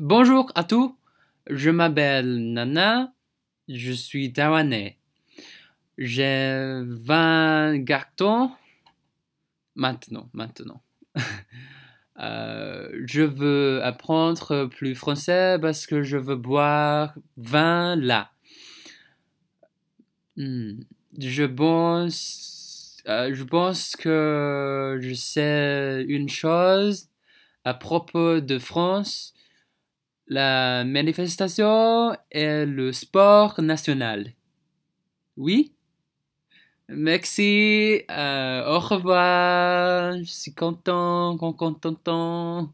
bonjour à tous, je m'appelle Nana, je suis taïwanais. J'ai 20 ans maintenant, maintenant. Euh, je veux apprendre plus français parce que je veux boire vin là. Hmm. Euh, je pense que je sais une chose à propos de France la manifestation est le sport national. Oui? Merci, euh, au revoir, je suis content, content, content.